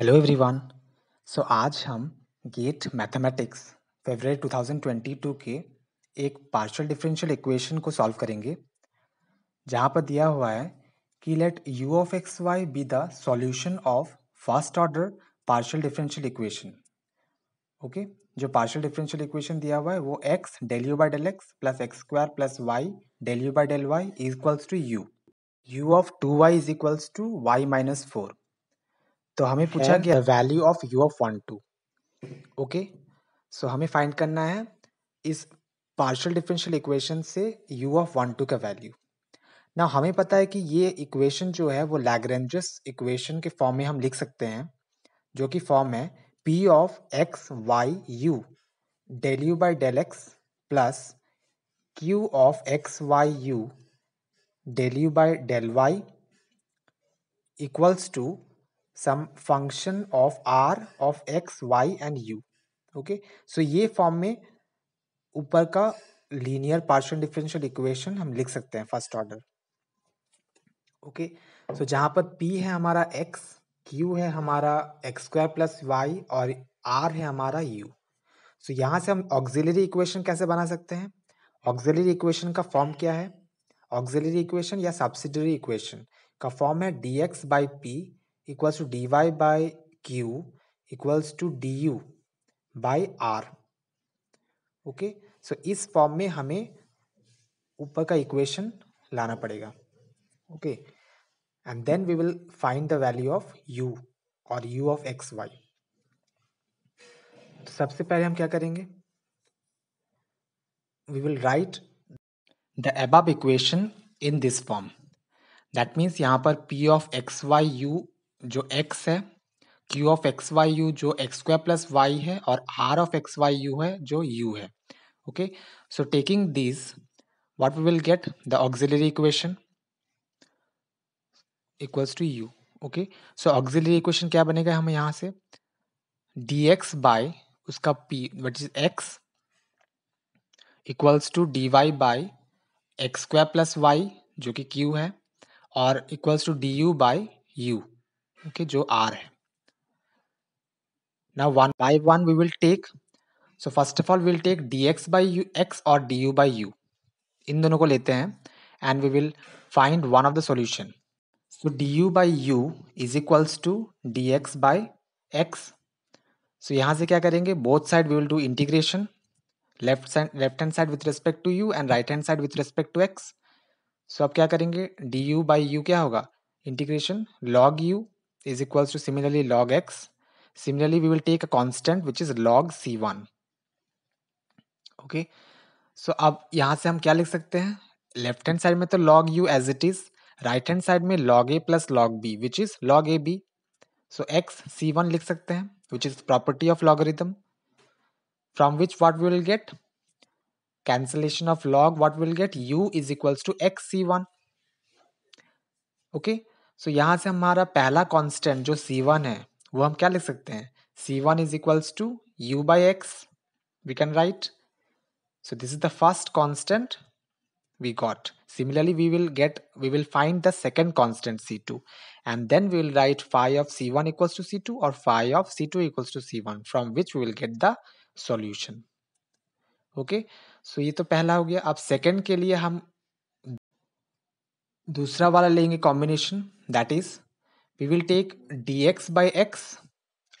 Hello everyone so आज हम gate mathematics favour 2022 के एक पार्शियल डिफरेंशियल इक्वेशन को सॉल्व करेंगे जहाँ पर दिया हुआ है कि let u of x y be the solution of first order partial differential equation okay जो पार्शियल डिफरेंशियल इक्वेशन दिया हुआ है वो x del u by del x plus x square plus y del u by del y is equals to u u of two y is equals to Y minus four तो हमें पूछा गया value of you of one two okay so हमें find करना है इस partial differential equation से u of one two का वैल्यू ना हमें पता है कि ये इक्वेशन जो है वो लैग्रेंजस इक्वेशन के फॉर्म में हम लिख सकते हैं जो कि फॉर्म है p of x Y u del u by del x plus q of x Y u del u by del y equals to some function of r of x y and u okay so ये form में ऊपर का linear partial differential equation हम लिख सकते हैं first order okay so जहां पर पी है हमारा एक्स क्यू है हमारा एक्स स्क्वायर प्लस वाई और आर है हमारा यू सो so, यहाँ से हम ऑक्सिलरी इक्वेशन कैसे बना सकते हैं ऑक्सिलरी इक्वेशन का फॉर्म क्या है ऑक्सिलरी इक्वेशन या सब्सिडरी इक्वेशन का फॉर्म है d x by p equals to dy by q equals to du by r okay okay? So so, इस फॉर्म में हमें ऊपर का इक्वेशन लाना पड़ेगा okay and then we will find the value of u और u of x y तो सबसे पहले हम क्या करेंगे we will write the above equation in this form that means यहाँ पर p of x Y u जो x है q of x Y u जो एक्स स्क्वायर प्लस वाई है और r of x Y u है जो u है okay so taking this what we will get the auxiliary equation equals to u okay so auxiliary equation क्या बनेगा हम यहां से dx एक्स बाय उसका p what is x equals to dy by x square plus y जो कि q है और equals to d u by u okay जो r है now one by one we will take so first of all we'll take dx by u x or du by u इन दोनों को लेते हैं and we will find one of the solution so d u by u is equals to d x by x so यहाँ से क्या करेंगे both side we will do integration left side left hand side with respect to u and right hand side with respect to x so अब क्या करेंगे d u by u क्या होगा integration log you is equals to similarly log x. Similarly, we will take a constant which is log c1. Okay okay. So so, अब यहाँ से हम क्या लिख सकते हैं लेफ्ट हैंड साइड में तो log u as it is right hand side में log a plus log b which is log a b. So x c1 लिख सकते हैं which is property of logarithm from which what we will get cancellation of log what we'll get u is equals to xc1 okay so यहाँ से हमारा पहला constant जो सी one है वो हम क्या लिख सकते हैं c one is equals to you by x we can write so this is the first constant we got similarly we will get we will find the second constant c two and then we will write phi of c one equals to c two और five of C two equals to C one from which we will get the solution okay so ये तो पहला हो गया अब second के लिए हम दूसरा वाला लेंगे combination That is, we will take dx by x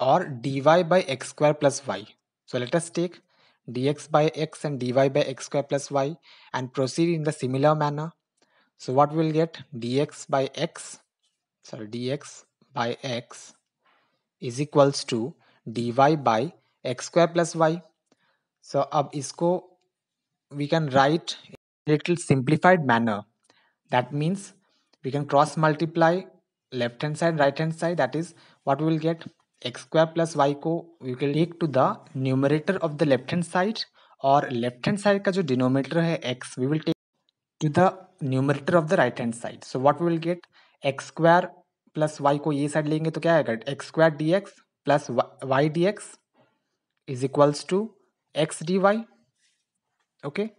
or dy by x square plus y. So let us take dx by x and dy by x square plus y and proceed in the similar manner. So what we will get dx by x, sorry dx by x is equals to dy by x square plus y. So ab isko we can write in a little simplified manner. That means we can cross multiply left hand side right hand side that is what we will get x square plus y को we will take to the numerator of the left hand side or left hand side का जो denominator है x we will take to the numerator of the right hand side so what we will get x square plus y को ये side लेंगे तो क्या आएगा x square dx plus y dx is equals to x dy okay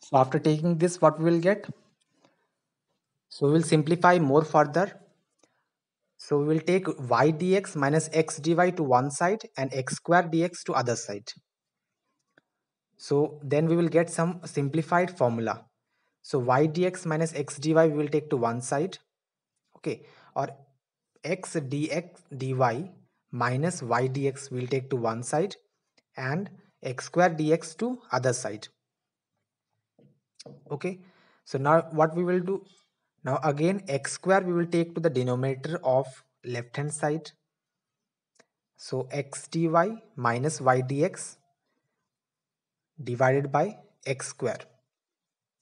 so after taking this what we will get so we will simplify more further. So we will take y dx minus x dy to one side and x square dx to other side. So then we will get some simplified formula. So y dx minus x dy we will take to one side. Okay. Or x dx dy minus y dx we will take to one side and x square dx to other side. Okay. So now what we will do now again x square we will take to the denominator of left hand side. So x dy minus y dx divided by x square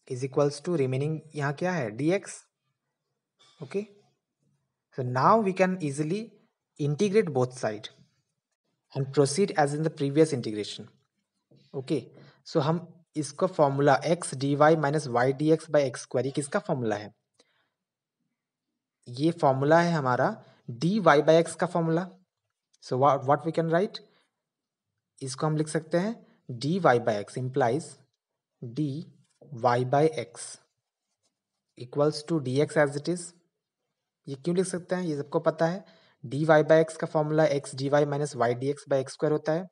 is equals to remaining यहाँ क्या है dx okay so now we can easily integrate both side and proceed as in the previous integration okay so हम इसका formula x dy minus y dx by x square square किसका formula है ये formula है हमारा d y by x का formula so what we can write इसको हम लिख सकते हैं d y by x implies d y by x equals to d x as it is ये क्यों लिख सकते हैं ये सबको पता है डी वाई बाई एक्स का formula x d y minus y d x by x square होता है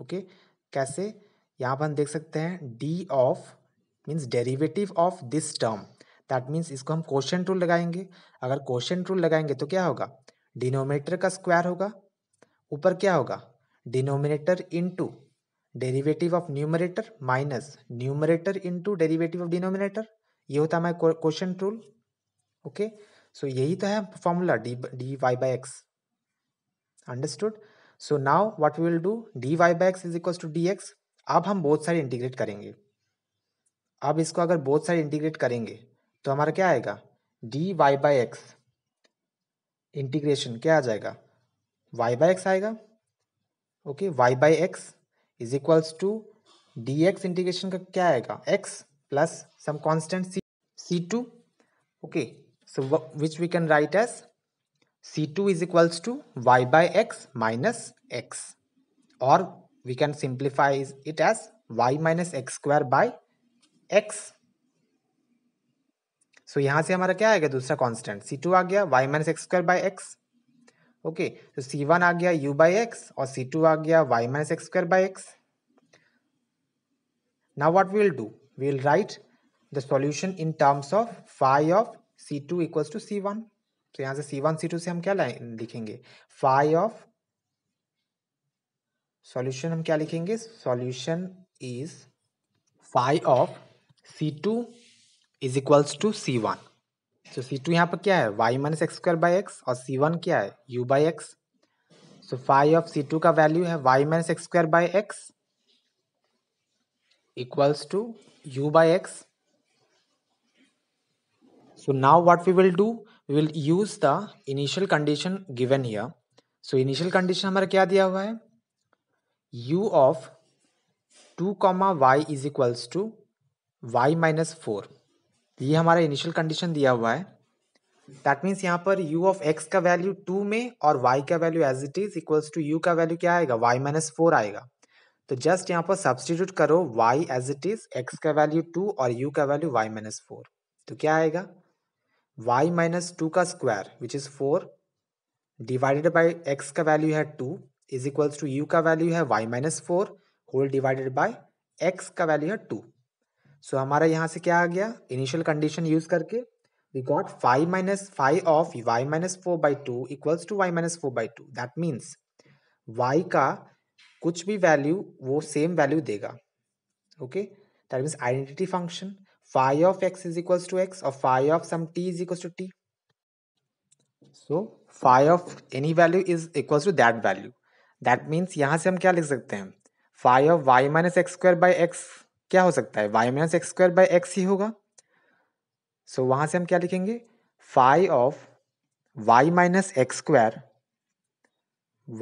ओके okay? कैसे यहाँ पर हम देख सकते हैं d of means derivative of this term that means इसको हम क्वेश्चन रूल लगाएंगे अगर क्वेश्चन रूल लगाएंगे तो क्या होगा डिनोमिनेटर का स्क्वायर होगा ऊपर क्या होगा denominator into derivative of numerator minus numerator into derivative of denominator ये होता है हमारे क्वेश्चन रूल ओके सो यही तो है formula d d y by x understood so now what we will do d y by x is equal to d x अब हम बहुत सारे इंटीग्रेट करेंगे अब इसको अगर बहुत सारे इंटीग्रेट करेंगे तो हमारा क्या आएगा d y by x integration क्या आ जाएगा वाई बाई एक्स आएगा okay y by x is equals to d x integration का क्या आएगा x plus some constant c c two okay so which we can write as c two is equals to y by x minus x और we can simplify it as y minus x square by x so so, यहाँ से हमारा क्या आएगा दूसरा constant सी two आ गया y minus x square by x okay तो सी वन आ गया यू बाई एक्स और सी टू आ गया y minus x square by x now what we will do write the solution in terms of phi of C two equals to C one तो से यहां से सी to से हम क्या लिखेंगे फाइव ऑफ solution हम क्या लिखेंगे is five of C two is equals to C one so C two यहाँ पर क्या है Y minus x square by X और सी वन क्या है U by x so five of C two का वैल्यू है Y minus x square by x equals to you by x so now what we will do we will use the initial condition given here so initial condition हमारा क्या दिया हुआ है u of two comma Y is equals to Y minus four ये हमारा initial condition दिया हुआ है दैट मीन्स यहाँ पर u ऑफ x का वैल्यू टू में और y का value as it is equals to u का वैल्यू क्या आएगा y माइनस फोर आएगा तो जस्ट यहाँ पर सब्सटीट्यूट करो y as it is x का वैल्यू टू और u का वैल्यू y माइनस फोर तो क्या आएगा y माइनस टू का square which is four divided by x का वैल्यू है two is equals to u का वैल्यू है y minus four whole divided by x का वैल्यू है टू सो हमारा यहाँ से क्या आ गया इनिशियल कंडीशन यूज करके we got five minus five of Y minus four by two equals to Y minus four by two that means Y का कुछ भी वैल्यू वो सेम वैल्यू देगा okay that means identity function five of X is equal to X और five of some T is equal to T so five of any value is equal to that value that means यहाँ से हम क्या लिख सकते हैं five of Y minus x square by X क्या हो सकता है Y minus x square by X ही होगा सो so, वहां से हम क्या लिखेंगे five of Y minus x square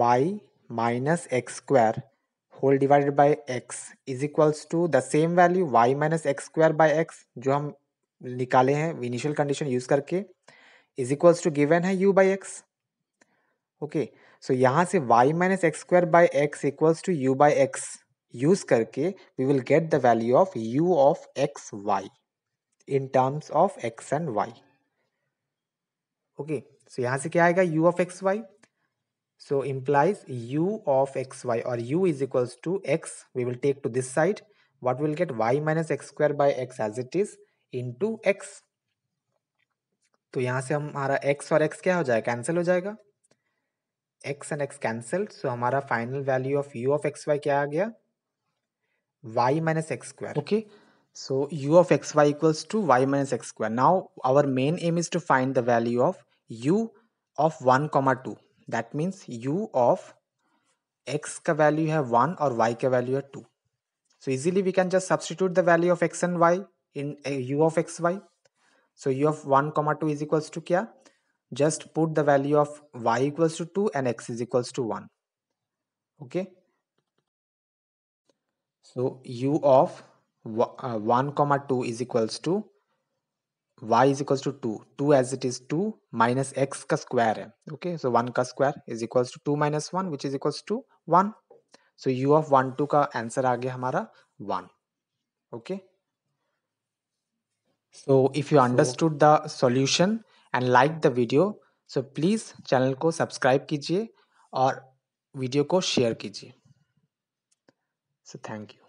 Y minus x square whole divided by x is equals to the same value Y minus x square by X जो हम निकाले हैं इनिशियल कंडीशन यूज करके इज इक्वल्स टू गिवेन है U by x okay so यहां से Y minus x square by x equals to you by X use करके we will get the value of you of x Y in terms of X and Y okay so यहाँ से क्या आएगा U of x Y U of x Y और U is is to X we will take to this side what will get Y minus x square by X as it is into X तो यहां से हमारा x और x क्या हो जाएगा cancel हो जाएगा x and x cancel so हमारा final value of u of x Y क्या आ गया y minus x square okay so u of xy equals to y minus x square now our main aim is to find the value of u of 1 comma 2 that means u of x ka value hai 1 or y ka value hai 2 so easily we can just substitute the value of x and y in eh, u of xy so u of 1 comma 2 is equals to kya just put the value of y equals to 2 and x is equals to 1 okay So u of 1 uh, comma 2 is equals to y is equals to 2 2 as it is 2 minus X का square है okay so one का square is equals to two minus one which is equals to one so U of one two का answer आ गया हमारा one okay so if you understood the solution and like the video so please channel को subscribe कीजिए और video को share कीजिए So thank you.